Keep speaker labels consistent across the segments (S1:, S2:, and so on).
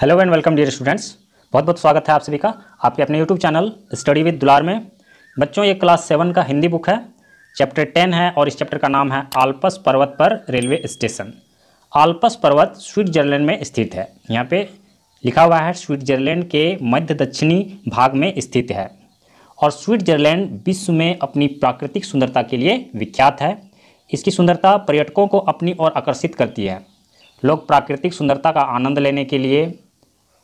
S1: hello and welcome dear students बहुत बहुत स्वागत है आप सभी का आपके अपने यूट्यूब चैनल स्टडी विद दुलार में बच्चों ये क्लास सेवन का हिंदी बुक है चैप्टर टेन है और इस चैप्टर का नाम है आल्पस पर्वत पर रेलवे स्टेशन आल्पस पर्वत स्विट्जरलैंड में स्थित है यहाँ पे लिखा हुआ है स्विट्जरलैंड के मध्य दक्षिणी भाग में स्थित है और स्विट्जरलैंड विश्व में अपनी प्राकृतिक सुंदरता के लिए विख्यात है इसकी सुंदरता पर्यटकों को अपनी ओर आकर्षित करती है लोग प्राकृतिक सुंदरता का आनंद लेने के लिए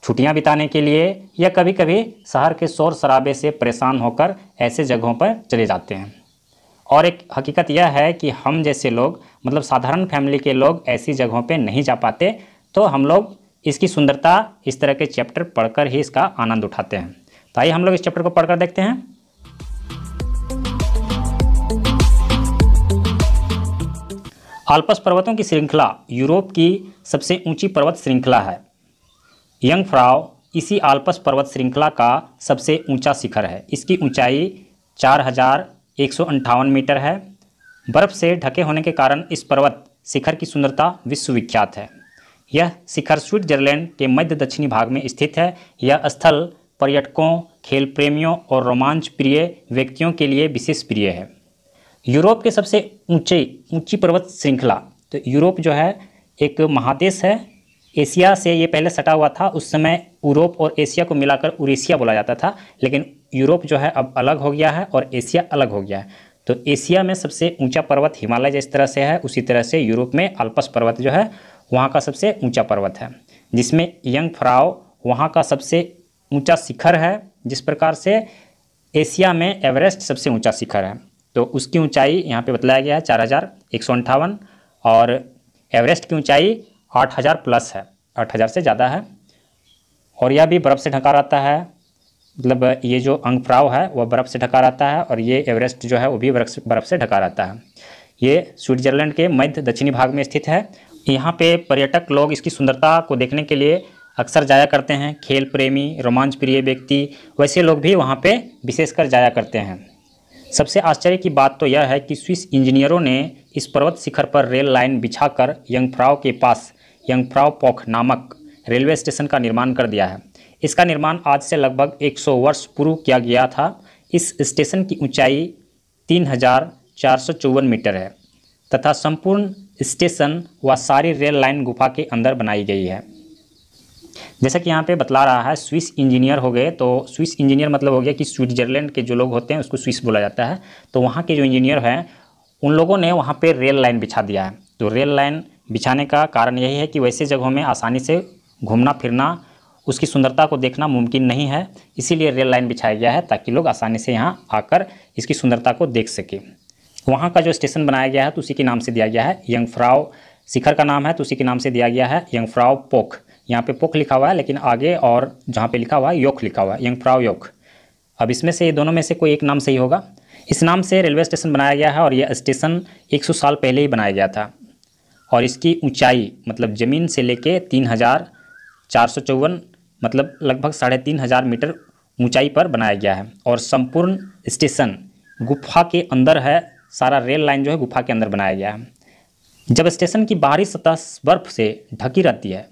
S1: छुट्टियां बिताने के लिए या कभी कभी शहर के शोर शराबे से परेशान होकर ऐसे जगहों पर चले जाते हैं और एक हकीकत यह है कि हम जैसे लोग मतलब साधारण फैमिली के लोग ऐसी जगहों पे नहीं जा पाते तो हम लोग इसकी सुंदरता इस तरह के चैप्टर पढ़कर ही इसका आनंद उठाते हैं तो आइए हम लोग इस चैप्टर को पढ़कर देखते हैं आल्पस पर्वतों की श्रृंखला यूरोप की सबसे ऊंची पर्वत श्रृंखला है यंग फ्राव इसी आल्पस पर्वत श्रृंखला का सबसे ऊंचा शिखर है इसकी ऊंचाई चार हजार एक सौ अंठावन मीटर है बर्फ़ से ढके होने के कारण इस पर्वत शिखर की सुंदरता विश्वविख्यात है यह शिखर स्विट्जरलैंड के मध्य दक्षिणी भाग में स्थित है यह स्थल पर्यटकों खेल प्रेमियों और रोमांच प्रिय व्यक्तियों के लिए विशेष प्रिय है यूरोप के सबसे ऊंचे ऊंची पर्वत श्रृंखला तो यूरोप जो है एक महादेश है एशिया से ये पहले सटा हुआ था उस समय यूरोप और एशिया को मिलाकर उरेशिया बोला जाता था लेकिन यूरोप जो है अब अलग हो गया है और एशिया अलग हो गया है तो एशिया में सबसे ऊंचा पर्वत हिमालय जिस तरह से है उसी तरह से यूरोप में अल्पस पर्वत जो है वहाँ का सबसे ऊंचा पर्वत है जिसमें यंग फ्राओ वहाँ का सबसे ऊँचा शिखर है जिस प्रकार से एशिया में एवरेस्ट सबसे ऊँचा शिखर है तो उसकी ऊंचाई यहाँ पे बताया गया है चार हज़ार एक सौ अंठावन और एवरेस्ट की ऊंचाई आठ हज़ार प्लस है आठ हज़ार से ज़्यादा है और यह भी बर्फ़ से ढका रहता है मतलब ये जो अंगफ्राव है वह बर्फ़ से ढका रहता है और ये एवरेस्ट जो है वो भी बर्फ़ से ढका रहता है ये स्विट्जरलैंड के मध्य दक्षिणी भाग में स्थित है यहाँ पे पर्यटक लोग इसकी सुंदरता को देखने के लिए अक्सर जाया करते हैं खेल प्रेमी रोमांच प्रिय व्यक्ति वैसे लोग भी वहाँ पे विशेषकर जाया करते हैं सबसे आश्चर्य की बात तो यह है कि स्विस इंजीनियरों ने इस पर्वत शिखर पर रेल लाइन बिछाकर यंगफ्राव के पास यंगफ्राव पोख नामक रेलवे स्टेशन का निर्माण कर दिया है इसका निर्माण आज से लगभग 100 वर्ष पूर्व किया गया था इस स्टेशन की ऊंचाई तीन मीटर है तथा संपूर्ण स्टेशन व सारी रेल लाइन गुफा के अंदर बनाई गई है जैसा कि यहाँ पे बतला रहा है स्विस इंजीनियर हो गए तो स्विस इंजीनियर मतलब हो गया कि स्विट्जरलैंड के जो लोग होते हैं उसको स्विस बोला जाता है तो वहाँ के जो इंजीनियर हैं उन लोगों ने वहाँ पे रेल लाइन बिछा दिया है तो रेल लाइन बिछाने का कारण यही है कि वैसे जगहों में आसानी से घूमना फिरना उसकी सुंदरता को देखना मुमकिन नहीं है इसीलिए रेल लाइन बिछाया गया है ताकि लोग आसानी से यहाँ आकर इसकी सुंदरता को देख सकें वहाँ का जो स्टेशन बनाया गया है तो उसी के नाम से दिया गया है यंग फ्राओ शिखर का नाम है तो उसी के नाम से दिया गया है यंग फ्राओ पोख यहाँ पे पोख लिखा हुआ है लेकिन आगे और जहाँ पे लिखा हुआ है योक लिखा हुआ है यंग फ्राओ योक अब इसमें से दोनों में से कोई एक नाम सही होगा इस नाम से रेलवे स्टेशन बनाया गया है और यह स्टेशन एक साल पहले ही बनाया गया था और इसकी ऊंचाई मतलब ज़मीन से लेके तीन हज़ार चार सौ चौवन मतलब लगभग साढ़े तीन हज़ार मीटर ऊंचाई पर बनाया गया है और संपूर्ण स्टेशन गुफा के अंदर है सारा रेल लाइन जो है गुफा के अंदर बनाया गया है जब स्टेशन की बाहरी सतह बर्फ से ढकी रहती है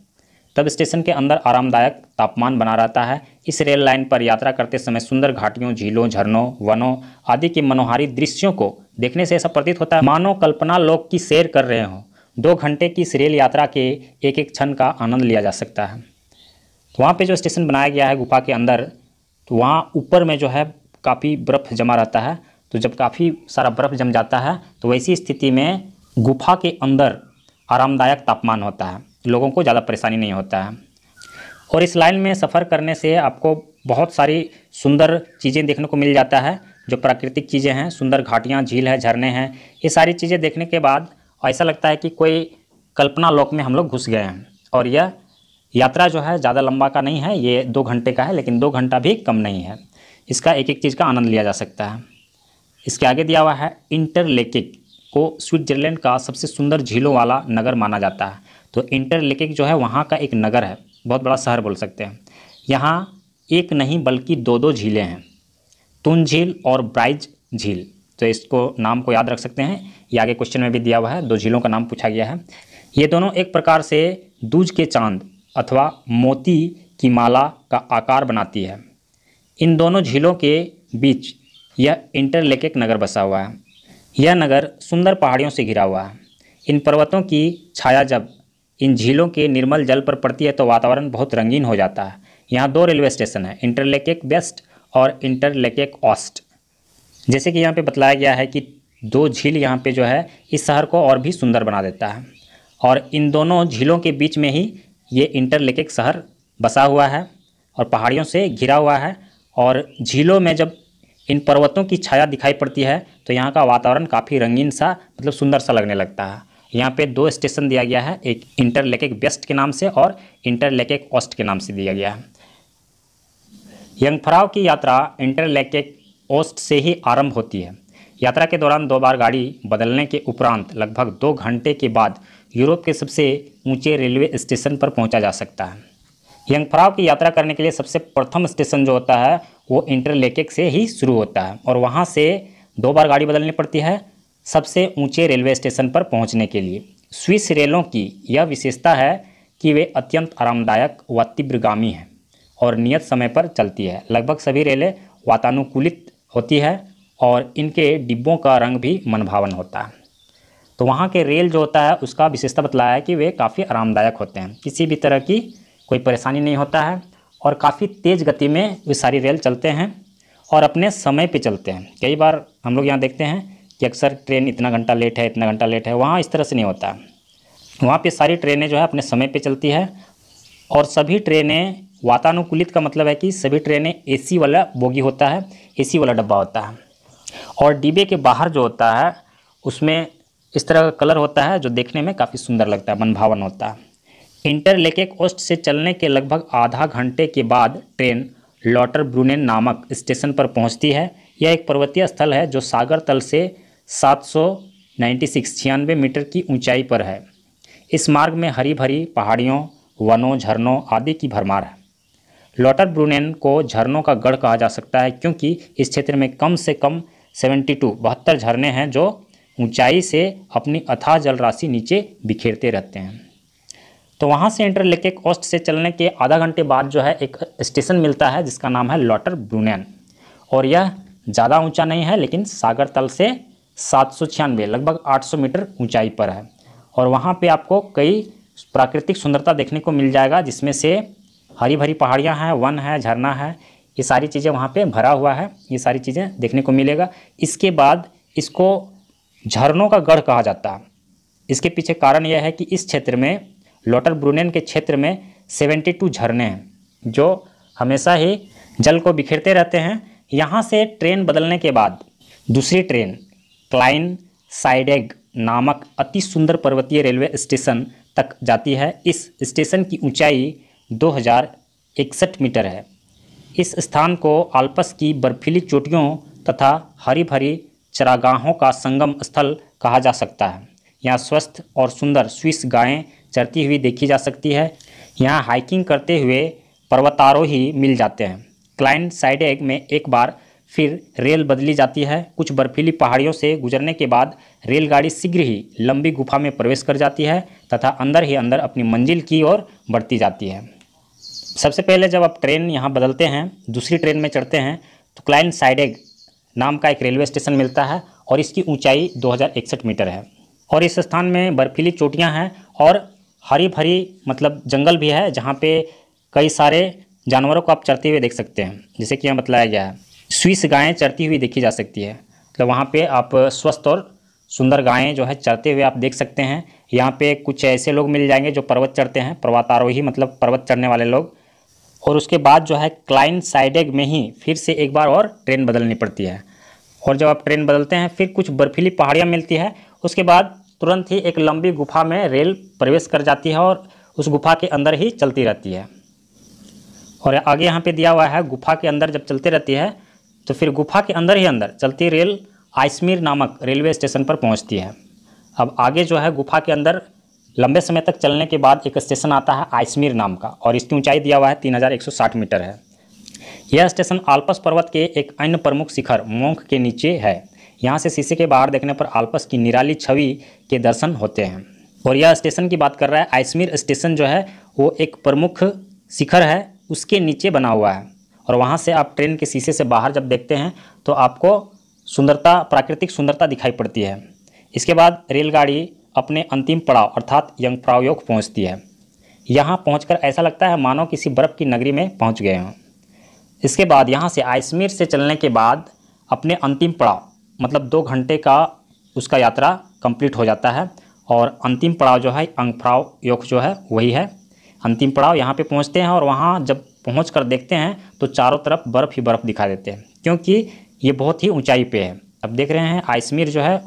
S1: तब स्टेशन के अंदर आरामदायक तापमान बना रहता है इस रेल लाइन पर यात्रा करते समय सुंदर घाटियों झीलों झरनों वनों आदि के मनोहारी दृश्यों को देखने से ऐसा प्रतीत होता है मानो कल्पना लोग की सैर कर रहे हों दो घंटे की इस रेल यात्रा के एक एक क्षण का आनंद लिया जा सकता है तो वहाँ पे जो स्टेशन बनाया गया है गुफा के अंदर तो वहाँ ऊपर में जो है काफ़ी बर्फ़ जमा रहता है तो जब काफ़ी सारा बर्फ़ जम जाता है तो वैसी स्थिति में गुफा के अंदर आरामदायक तापमान होता है लोगों को ज़्यादा परेशानी नहीं होता है और इस लाइन में सफ़र करने से आपको बहुत सारी सुंदर चीज़ें देखने को मिल जाता है जो प्राकृतिक चीज़ें हैं सुंदर घाटियाँ झील है झरने हैं ये सारी चीज़ें देखने के बाद ऐसा लगता है कि कोई कल्पना लोक में हम लोग घुस गए हैं और यह यात्रा जो है ज़्यादा लंबा का नहीं है ये दो घंटे का है लेकिन दो घंटा भी कम नहीं है इसका एक एक चीज़ का आनंद लिया जा सकता है इसके आगे दिया हुआ है इंटरलेकिक को स्विट्जरलैंड का सबसे सुंदर झीलों वाला नगर माना जाता है तो इंटरलेकिक जो है वहाँ का एक नगर है बहुत बड़ा शहर बोल सकते हैं यहाँ एक नहीं बल्कि दो दो झीलें हैं तुन झील और ब्राइज झील तो इसको नाम को याद रख सकते हैं ये आगे क्वेश्चन में भी दिया हुआ है दो झीलों का नाम पूछा गया है ये दोनों एक प्रकार से दूज के चांद अथवा मोती की माला का आकार बनाती है इन दोनों झीलों के बीच यह एक नगर बसा हुआ है यह नगर सुंदर पहाड़ियों से घिरा हुआ है इन पर्वतों की छाया जब इन झीलों के निर्मल जल पर पड़ती है तो वातावरण बहुत रंगीन हो जाता है यहाँ दो रेलवे स्टेशन है एक वेस्ट और एक ऑस्ट जैसे कि यहाँ पे बताया गया है कि दो झील यहाँ पे जो है इस शहर को और भी सुंदर बना देता है और इन दोनों झीलों के बीच में ही ये इंटरलेक शहर बसा हुआ है और पहाड़ियों से घिरा हुआ है और झीलों में जब इन पर्वतों की छाया दिखाई पड़ती है तो यहाँ का वातावरण काफ़ी रंगीन सा मतलब सुंदर सा लगने लगता है यहाँ पे दो स्टेशन दिया गया है एक इंटरलेक वेस्ट के नाम से और इंटरलेक ऑस्ट के नाम से दिया गया है यंगफ्राव की यात्रा इंटरलेक ओस्ट से ही आरंभ होती है यात्रा के दौरान दो बार गाड़ी बदलने के उपरांत लगभग दो घंटे के बाद यूरोप के सबसे ऊंचे रेलवे स्टेशन पर पहुंचा जा सकता है यंगफ्राव की यात्रा करने के लिए सबसे प्रथम स्टेशन जो होता है वो इंटरलेकेक से ही शुरू होता है और वहाँ से दो बार गाड़ी बदलनी पड़ती है सबसे ऊँचे रेलवे स्टेशन पर पहुँचने के लिए स्विस रेलों की यह विशेषता है कि वे अत्यंत आरामदायक व तीव्रगामी हैं और नियत समय पर चलती है लगभग सभी रेलें वातानुकूलित होती है और इनके डिब्बों का रंग भी मनभावन होता है तो वहाँ के रेल जो होता है उसका विशेषता बतलाया है कि वे काफ़ी आरामदायक होते हैं किसी भी तरह की कोई परेशानी नहीं होता है और काफ़ी तेज़ गति में वे सारी रेल चलते हैं और अपने समय पे चलते हैं कई बार हम लोग यहाँ देखते हैं कि अक्सर ट्रेन इतना घंटा लेट है इतना घंटा लेट है वहाँ इस तरह से नहीं होता वहाँ पर सारी ट्रेनें जो है अपने समय पर चलती है और सभी ट्रेनें वातानुकूलित का मतलब है कि सभी ट्रेनें ए वाला बोगी होता है एसी वाला डब्बा होता है और डिब्बे के बाहर जो होता है उसमें इस तरह का कलर होता है जो देखने में काफ़ी सुंदर लगता है मनभावन होता है इंटर लेके कोस्ट से चलने के लगभग आधा घंटे के बाद ट्रेन लॉटर ब्रुनेन नामक स्टेशन पर पहुंचती है यह एक पर्वतीय स्थल है जो सागर तल से सात सौ नाइन्टी सिक्स छियानवे मीटर की ऊंचाई पर है इस मार्ग में हरी भरी पहाड़ियों वनों झरनों आदि की भरमार है लॉटर ब्रूनेन को झरनों का गढ़ कहा जा सकता है क्योंकि इस क्षेत्र में कम से कम सेवेंटी टू बहत्तर झरने हैं जो ऊंचाई से अपनी अथाह जलराशि नीचे बिखेरते रहते हैं तो वहाँ से इंटर लेके कोस्ट से चलने के आधा घंटे बाद जो है एक स्टेशन मिलता है जिसका नाम है लॉटर ब्रूनैन और यह ज़्यादा ऊंचा नहीं है लेकिन सागर तल से सात लगभग 800 मीटर ऊंचाई पर है और वहाँ पे आपको कई प्राकृतिक सुंदरता देखने को मिल जाएगा जिसमें से हरी भरी पहाड़ियाँ हैं वन है झरना है ये सारी चीज़ें वहाँ पर भरा हुआ है ये सारी चीज़ें देखने को मिलेगा इसके बाद इसको झरनों का गढ़ कहा जाता है इसके पीछे कारण यह है कि इस क्षेत्र में लोटर ब्रुनेन के क्षेत्र में 72 झरने हैं जो हमेशा ही जल को बिखेरते रहते हैं यहाँ से ट्रेन बदलने के बाद दूसरी ट्रेन क्लाइन साइडेग नामक अति सुंदर पर्वतीय रेलवे स्टेशन तक जाती है इस स्टेशन की ऊंचाई दो मीटर है इस स्थान को आल्पस की बर्फीली चोटियों तथा हरी भरी चरागाहों का संगम स्थल कहा जा सकता है यहाँ स्वस्थ और सुंदर स्विस गायें चरती हुई देखी जा सकती है यहाँ हाइकिंग करते हुए पर्वतारोही मिल जाते हैं क्लाइन साइडेग में एक बार फिर रेल बदली जाती है कुछ बर्फीली पहाड़ियों से गुजरने के बाद रेलगाड़ी शीघ्र ही लंबी गुफा में प्रवेश कर जाती है तथा अंदर ही अंदर अपनी मंजिल की ओर बढ़ती जाती है सबसे पहले जब आप ट्रेन यहाँ बदलते हैं दूसरी ट्रेन में चढ़ते हैं तो क्लाइन साइडेग नाम का एक रेलवे स्टेशन मिलता है और इसकी ऊंचाई दो मीटर है और इस स्थान में बर्फीली चोटियाँ हैं और हरी भरी मतलब जंगल भी है जहाँ पे कई सारे जानवरों को आप चढ़ते हुए देख सकते हैं जैसे कि यहाँ बतलाया गया है स्विस गायें चढ़ती हुई देखी जा सकती है मतलब वहाँ पे आप स्वस्थ और सुंदर गायें जो है चढ़ते हुए आप देख सकते हैं यहाँ पे कुछ ऐसे लोग मिल जाएंगे जो पर्वत चढ़ते हैं पर्वतारोही मतलब पर्वत चढ़ने वाले लोग और उसके बाद जो है क्लाइंट साइडेग में ही फिर से एक बार और ट्रेन बदलनी पड़ती है और जब आप ट्रेन बदलते हैं फिर कुछ बर्फीली पहाड़ियाँ मिलती है उसके बाद तुरंत ही एक लंबी गुफा में रेल प्रवेश कर जाती है और उस गुफा के अंदर ही चलती रहती है और आगे यहाँ पे दिया हुआ है गुफा के अंदर जब चलती रहती है तो फिर गुफा के अंदर ही अंदर चलती रेल आइसमीर नामक रेलवे स्टेशन पर पहुँचती है अब आगे जो है गुफा के अंदर लंबे समय तक चलने के बाद एक स्टेशन आता है आइसमीर नाम का और इसकी ऊंचाई दिया हुआ है 3160 मीटर है यह स्टेशन आल्पस पर्वत के एक अन्य प्रमुख शिखर मोंख के नीचे है यहाँ से शीशे के बाहर देखने पर आल्पस की निराली छवि के दर्शन होते हैं और यह स्टेशन की बात कर रहा है आइसमीर स्टेशन जो है वो एक प्रमुख शिखर है उसके नीचे बना हुआ है और वहाँ से आप ट्रेन के शीशे से बाहर जब देखते हैं तो आपको सुंदरता प्राकृतिक सुंदरता दिखाई पड़ती है इसके बाद रेलगाड़ी अपने अंतिम पड़ाव अर्थात यंग प्रावयोग पहुँचती है यहाँ पहुँच ऐसा लगता है मानो किसी बर्फ़ की नगरी में पहुँच गए हों इसके बाद यहाँ से आइसमीर से चलने के बाद अपने अंतिम पड़ाव मतलब दो घंटे का उसका यात्रा कंप्लीट हो जाता है और अंतिम पड़ाव जो है अंगफ्राव योग जो है वही है अंतिम पड़ाव यहाँ पे पहुँचते हैं और वहाँ जब पहुँच कर देखते हैं तो चारों तरफ बर्फ़ ही बर्फ़ दिखा देते हैं क्योंकि ये बहुत ही ऊंचाई पे है अब देख रहे हैं आइसमीर जो है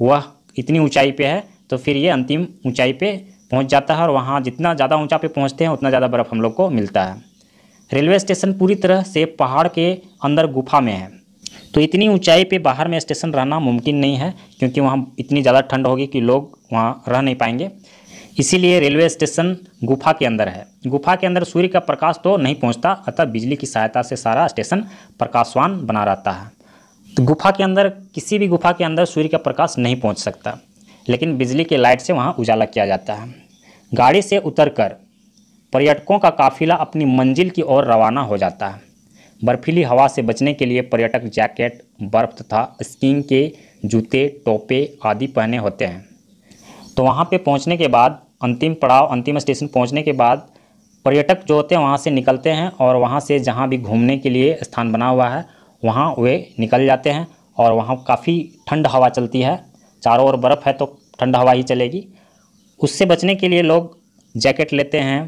S1: वह इतनी ऊंचाई पे है तो फिर ये अंतिम ऊंचाई पे पहुंच जाता है और वहाँ जितना ज़्यादा ऊंचा पे पहुंचते हैं उतना ज़्यादा बर्फ़ हम लोग को मिलता है रेलवे स्टेशन पूरी तरह से पहाड़ के अंदर गुफा में है तो इतनी ऊंचाई पे बाहर में स्टेशन रहना मुमकिन नहीं है क्योंकि वहाँ इतनी ज़्यादा ठंड होगी कि लोग वहाँ रह नहीं पाएंगे इसीलिए रेलवे स्टेशन गुफा के अंदर है गुफा के अंदर सूर्य का प्रकाश तो नहीं पहुँचता अतः बिजली की सहायता से सारा स्टेशन प्रकाशवान बना रहता है तो गुफा के अंदर किसी भी गुफा के अंदर सूर्य का प्रकाश नहीं पहुंच सकता लेकिन बिजली के लाइट से वहाँ उजाला किया जाता है गाड़ी से उतरकर पर्यटकों का काफिला अपनी मंजिल की ओर रवाना हो जाता है बर्फीली हवा से बचने के लिए पर्यटक जैकेट बर्फ़ तथा स्कीइंग के जूते टोपे आदि पहने होते हैं तो वहाँ पे पहुँचने के बाद अंतिम पड़ाव अंतिम स्टेशन पहुँचने के बाद पर्यटक जो होते हैं वहाँ से निकलते हैं और वहाँ से जहाँ भी घूमने के लिए स्थान बना हुआ है वहाँ वे निकल जाते हैं और वहाँ काफ़ी ठंड हवा चलती है चारों ओर बर्फ़ है तो ठंडा हवा ही चलेगी उससे बचने के लिए लोग जैकेट लेते हैं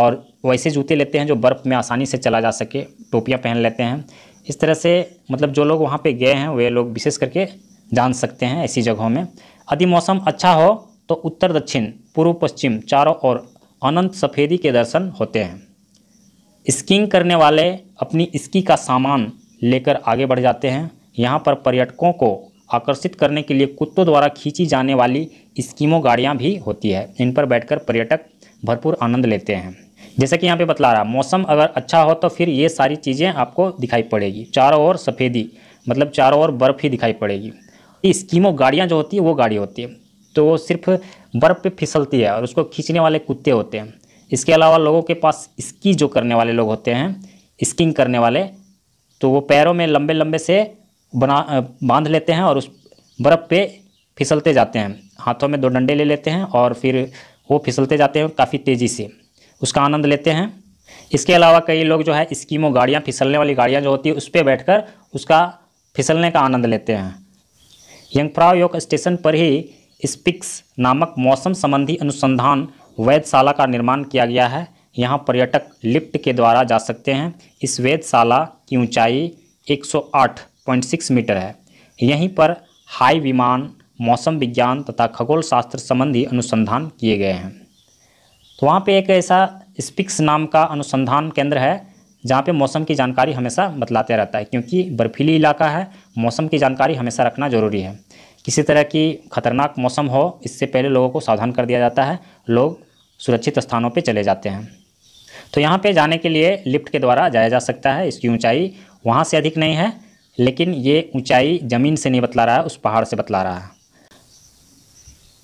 S1: और वैसे जूते लेते हैं जो बर्फ़ में आसानी से चला जा सके टोपियाँ पहन लेते हैं इस तरह से मतलब जो लोग वहाँ पर गए हैं वे लोग विशेष करके जान सकते हैं ऐसी जगहों में यदि मौसम अच्छा हो तो उत्तर दक्षिण पूर्व पश्चिम चारों ओर अनंत सफ़ेदी के दर्शन होते हैं स्कीइंग करने वाले अपनी स्की का सामान लेकर आगे बढ़ जाते हैं यहाँ पर पर्यटकों को आकर्षित करने के लिए कुत्तों द्वारा खींची जाने वाली स्कीमो गाड़ियाँ भी होती है इन पर बैठकर पर्यटक भरपूर आनंद लेते हैं जैसे कि यहाँ पे बतला रहा मौसम अगर अच्छा हो तो फिर ये सारी चीज़ें आपको दिखाई पड़ेगी चारों ओर सफ़ेदी मतलब चारों ओर बर्फ़ ही दिखाई पड़ेगी स्कीमो गाड़ियाँ जो होती है वो गाड़ी होती है तो वो सिर्फ बर्फ़ पे फिसलती है और उसको खींचने वाले कुत्ते होते हैं इसके अलावा लोगों के पास स्की जो करने वाले लोग होते हैं स्कीइंग करने वाले तो वो पैरों में लंबे लंबे से बना बांध लेते हैं और उस बर्फ़ पे फिसलते जाते हैं हाथों में दो डंडे ले लेते हैं और फिर वो फिसलते जाते हैं काफ़ी तेज़ी से उसका आनंद लेते हैं इसके अलावा कई लोग जो है स्कीमो गाड़ियाँ फिसलने वाली गाड़ियाँ जो होती है उस पर बैठ उसका फिसलने का आनंद लेते हैं यंगफ्राव योग स्टेशन पर ही स्पिक्स नामक मौसम संबंधी अनुसंधान वैधशाला का निर्माण किया गया है यहाँ पर्यटक लिफ्ट के द्वारा जा सकते हैं इस वेधशाला की ऊंचाई 108 पॉइंट सिक्स मीटर है यहीं पर हाई विमान मौसम विज्ञान तथा खगोल शास्त्र संबंधी अनुसंधान किए गए हैं तो वहाँ पे एक ऐसा स्पिक्स नाम का अनुसंधान केंद्र है जहाँ पे मौसम की जानकारी हमेशा बतलाते रहता है क्योंकि बर्फीली इलाका है मौसम की जानकारी हमेशा रखना ज़रूरी है किसी तरह की खतरनाक मौसम हो इससे पहले लोगों को सावधान कर दिया जाता है लोग सुरक्षित स्थानों पर चले जाते हैं तो यहाँ पे जाने के लिए लिफ्ट के द्वारा जाया जा सकता है इसकी ऊंचाई वहाँ से अधिक नहीं है लेकिन ये ऊंचाई ज़मीन से नहीं बतला रहा है उस पहाड़ से बतला रहा है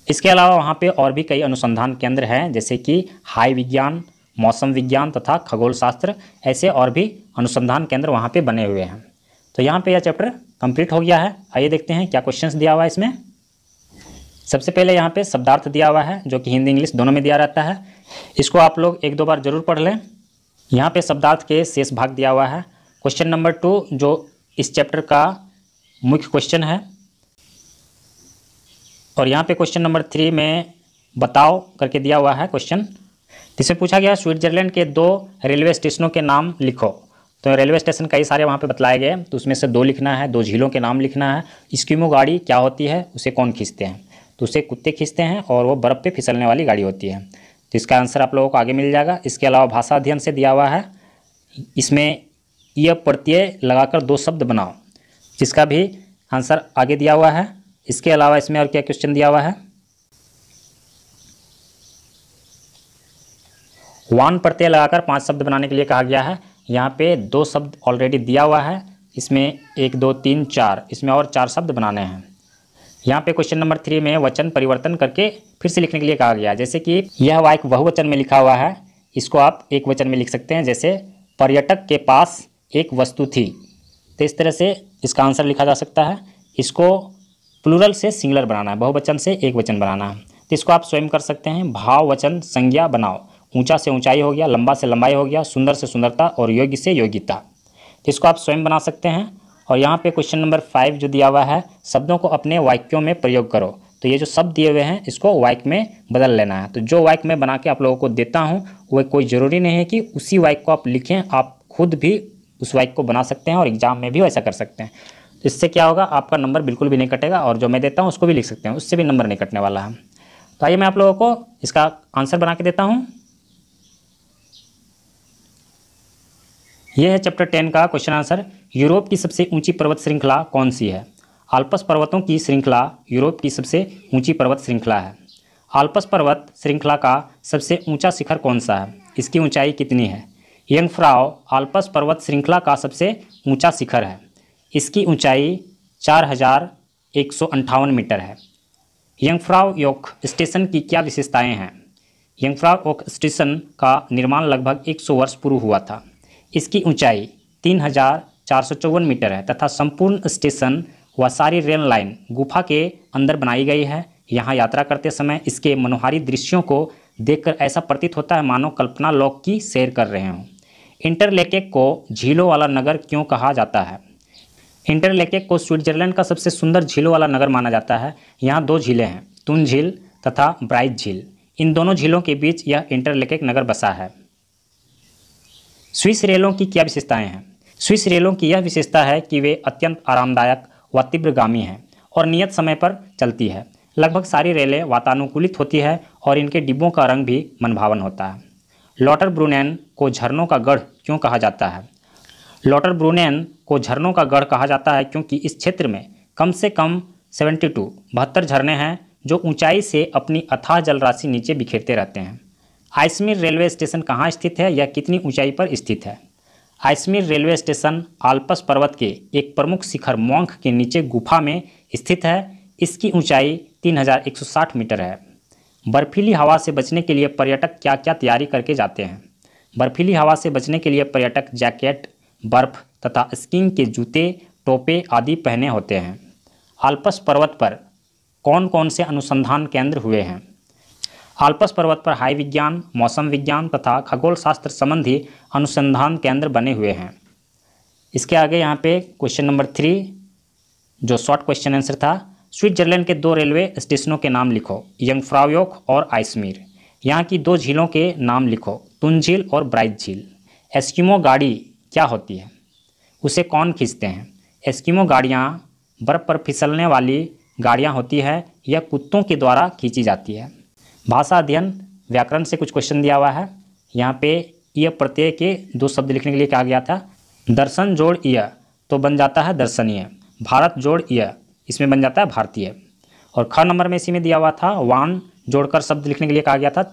S1: इसके अलावा वहाँ पे और भी कई अनुसंधान केंद्र हैं जैसे कि हाई विज्ञान मौसम विज्ञान तथा खगोल शास्त्र ऐसे और भी अनुसंधान केंद्र वहाँ पे बने हुए हैं तो यहाँ पे यह चैप्टर कंप्लीट हो गया है आइए देखते हैं क्या क्वेश्चन दिया हुआ है इसमें सबसे पहले यहाँ पर शब्दार्थ दिया हुआ है जो कि हिंदी इंग्लिश दोनों में दिया रहता है इसको आप लोग एक दो बार जरूर पढ़ लें यहाँ पे शब्दार्थ के शेष भाग दिया हुआ है क्वेश्चन नंबर टू जो इस चैप्टर का मुख्य क्वेश्चन है और यहाँ पे क्वेश्चन नंबर थ्री में बताओ करके दिया हुआ है क्वेश्चन इसमें पूछा गया स्विट्जरलैंड के दो रेलवे स्टेशनों के नाम लिखो तो रेलवे स्टेशन कई सारे वहाँ पे बताए गए तो उसमें से दो लिखना है दो झीलों के नाम लिखना है स्कीमो गाड़ी क्या होती है उसे कौन खींचते हैं तो उसे कुत्ते खींचते हैं और वो बर्फ़ पे फिसलने वाली गाड़ी होती है तो इसका आंसर आप लोगों को आगे मिल जाएगा इसके अलावा भाषा अध्ययन से दिया हुआ है इसमें ई प्रत्यय लगाकर दो शब्द बनाओ जिसका भी आंसर आगे दिया हुआ है इसके अलावा इसमें और क्या क्वेश्चन दिया हुआ है वन प्रत्यय लगाकर पांच शब्द बनाने के लिए कहा गया है यहाँ पे दो शब्द ऑलरेडी दिया हुआ है इसमें एक दो तीन चार इसमें और चार शब्द बनाने हैं यहाँ पे क्वेश्चन नंबर थ्री में वचन परिवर्तन करके फिर से लिखने के लिए कहा गया है जैसे कि यह वाक्य बहुवचन में लिखा हुआ है इसको आप एक वचन में लिख सकते हैं जैसे पर्यटक के पास एक वस्तु थी तो इस तरह से इसका आंसर लिखा जा सकता है इसको प्लूरल से सिंगलर बनाना है बहुवचन से एक वचन बनाना है तो इसको आप स्वयं कर सकते हैं भाव वचन संज्ञा बनाओ ऊंचा से ऊंचाई हो गया लंबा से लंबाई हो गया सुंदर से सुंदरता और योग्य से योग्यता तो इसको आप स्वयं बना सकते हैं और यहाँ पे क्वेश्चन नंबर फाइव जो दिया हुआ है शब्दों को अपने वाक्यों में प्रयोग करो तो ये जो शब्द दिए हुए हैं इसको वाक्य में बदल लेना है तो जो वाक्य में बना के आप लोगों को देता हूँ वह कोई ज़रूरी नहीं है कि उसी वाक्य को आप लिखें आप खुद भी उस वाइक को बना सकते हैं और एग्जाम में भी वैसा कर सकते हैं तो इससे क्या होगा आपका नंबर बिल्कुल भी नहीं कटेगा और जो मैं देता हूँ उसको भी लिख सकते हैं उससे भी नंबर नहीं कटने वाला है तो आइए मैं आप लोगों को इसका आंसर बना के देता हूँ यह है चैप्टर टेन का क्वेश्चन आंसर यूरोप की सबसे ऊंची पर्वत श्रृंखला कौन सी है आल्पस पर्वतों की श्रृंखला यूरोप की सबसे ऊंची पर्वत श्रृंखला है आल्पस पर्वत श्रृंखला का सबसे ऊंचा शिखर कौन सा है इसकी ऊंचाई कितनी है यंगफ्राओ आल्पस पर्वत श्रृंखला का सबसे ऊंचा शिखर है इसकी ऊंचाई चार हज़ार एक सौ अंठावन मीटर है यंगफ्राओ योक स्टेशन की क्या विशेषताएं हैं यंगफ्राओ योक स्टेशन का निर्माण लगभग 100 वर्ष पूर्व हुआ था इसकी ऊंचाई तीन हज़ार चार सौ चौवन मीटर है तथा संपूर्ण स्टेशन व सारी रेल लाइन गुफा के अंदर बनाई गई है यहाँ यात्रा करते समय इसके मनोहारी दृश्यों को देखकर ऐसा प्रतीत होता है मानो कल्पना लोक की सैर कर रहे हों इंटरलेके को झीलों वाला नगर क्यों कहा जाता है इंटरलेके को स्विट्जरलैंड का सबसे सुंदर झीलों वाला नगर माना जाता है यहाँ दो झीलें हैं तुन झील तथा ब्राइट झील इन दोनों झीलों के बीच यह इंटरलेके नगर बसा है स्विस रेलों की क्या विशेषताएं हैं स्विस रेलों की यह विशेषता है कि वे अत्यंत आरामदायक व तीव्रगामी हैं और नियत समय पर चलती है लगभग सारी रेलें वातानुकूलित होती है और इनके डिब्बों का रंग भी मनभावन होता है लॉटर ब्रूनैन को झरनों का गढ़ क्यों कहा जाता है लॉटर ब्रूनैन को झरनों का गढ़ कहा जाता है क्योंकि इस क्षेत्र में कम से कम 72 टू बहत्तर झरने हैं जो ऊंचाई से अपनी अथाह जलराशि नीचे बिखेरते रहते हैं आइसमीर रेलवे स्टेशन कहाँ स्थित है या कितनी ऊंचाई पर स्थित है आइसमीर रेलवे स्टेशन आल्पस पर्वत के एक प्रमुख शिखर मोंख के नीचे गुफा में स्थित है इसकी ऊंचाई 3160 मीटर है बर्फीली हवा से बचने के लिए पर्यटक क्या क्या तैयारी करके जाते हैं बर्फीली हवा से बचने के लिए पर्यटक जैकेट बर्फ तथा स्कीइंग के जूते टोपे आदि पहने होते हैं आल्पस पर्वत पर कौन कौन से अनुसंधान केंद्र हुए हैं आल्पस पर्वत पर हाई विज्ञान मौसम विज्ञान तथा खगोल शास्त्र संबंधी अनुसंधान केंद्र बने हुए हैं इसके आगे यहाँ पे क्वेश्चन नंबर थ्री जो शॉर्ट क्वेश्चन आंसर था स्विट्जरलैंड के दो रेलवे स्टेशनों के नाम लिखो यंगफ्रायोक और आइसमीर यहाँ की दो झीलों के नाम लिखो तुन झील और ब्राइट झील एस्किमो गाड़ी क्या होती है उसे कौन खींचते हैं एस्किमो गाड़ियाँ बर्फ़ पर फिसलने वाली गाड़ियाँ होती है यह कुत्तों के द्वारा खींची जाती है भाषा अध्ययन व्याकरण से कुछ क्वेश्चन दिया हुआ है यहाँ पे यह प्रत्यय के दो शब्द लिखने के लिए कहा गया था दर्शन जोड़ यह तो बन जाता है दर्शनीय भारत जोड़ यह इसमें बन जाता है भारतीय और ख नंबर में इसी में दिया हुआ था वान जोड़कर शब्द लिखने के लिए कहा गया था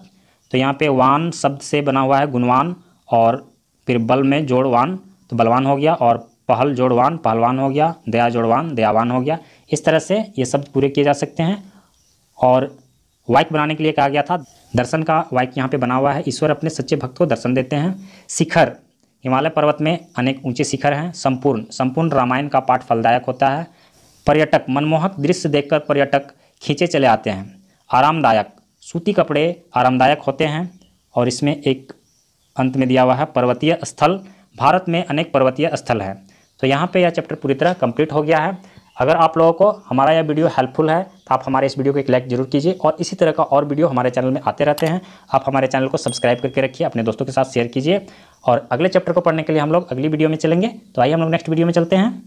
S1: तो यहाँ पे वान शब्द से बना हुआ है गुणवान और फिर बल में जोड़वान तो बलवान हो गया और पहल जोड़वान पहलवान हो गया दया जोड़वान दयावान हो गया इस तरह से ये शब्द पूरे किए जा सकते हैं और वाइक बनाने के लिए कहा गया था दर्शन का वाइक यहाँ पे बना हुआ है ईश्वर अपने सच्चे भक्त को दर्शन देते हैं शिखर हिमालय पर्वत में अनेक ऊंचे शिखर हैं संपूर्ण संपूर्ण रामायण का पाठ फलदायक होता है पर्यटक मनमोहक दृश्य देखकर पर्यटक खींचे चले आते हैं आरामदायक सूती कपड़े आरामदायक होते हैं और इसमें एक अंत में दिया हुआ है पर्वतीय स्थल भारत में अनेक पर्वतीय स्थल हैं तो यहाँ पे यह चैप्टर पूरी तरह कंप्लीट हो गया है अगर आप लोगों को हमारा यह वीडियो हेल्पफुल है तो आप हमारे इस वीडियो को एक लाइक जरूर कीजिए और इसी तरह का और वीडियो हमारे चैनल में आते रहते हैं आप हमारे चैनल को सब्सक्राइब करके रखिए अपने दोस्तों के साथ शेयर कीजिए और अगले चैप्टर को पढ़ने के लिए हम लोग अगली वीडियो में चलेंगे तो आइए हम लोग नेक्स्ट वीडियो में चलते हैं